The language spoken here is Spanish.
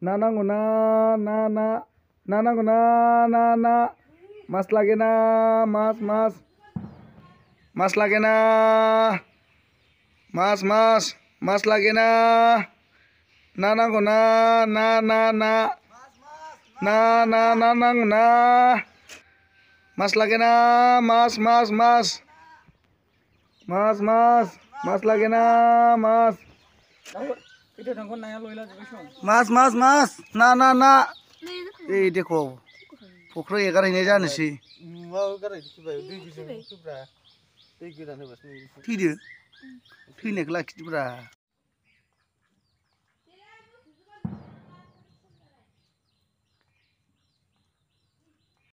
na na na na na más lage na más más más lage na más más más lage na na na na na na na na na na na más na más más más más más más lage na más মাছ মাছ মাছ না না না এই দেখো পুখুর এগারাইনে জানিসি থিদ থাকলা